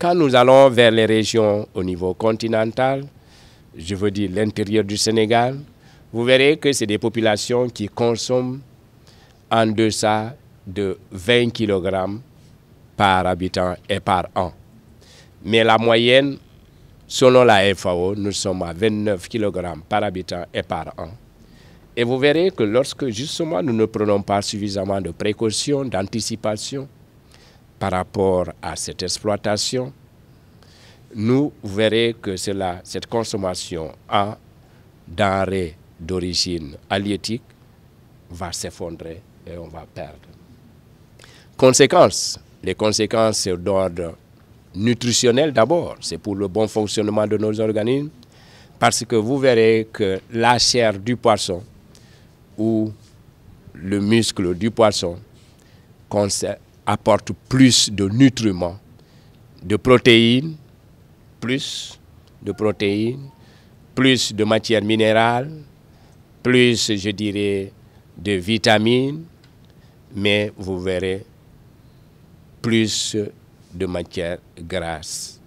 Quand nous allons vers les régions au niveau continental, je veux dire l'intérieur du Sénégal, vous verrez que c'est des populations qui consomment en deçà de 20 kg par habitant et par an. Mais la moyenne, selon la FAO, nous sommes à 29 kg par habitant et par an. Et vous verrez que lorsque justement nous ne prenons pas suffisamment de précautions, d'anticipation par rapport à cette exploitation, nous verrez que cela, cette consommation en denrées d'origine halieutique va s'effondrer et on va perdre. Conséquences. Les conséquences, d'ordre nutritionnel d'abord. C'est pour le bon fonctionnement de nos organismes. Parce que vous verrez que la chair du poisson où le muscle du poisson apporte plus de nutriments, de protéines, plus de protéines, plus de matières minérales, plus, je dirais, de vitamines, mais vous verrez plus de matières grasses.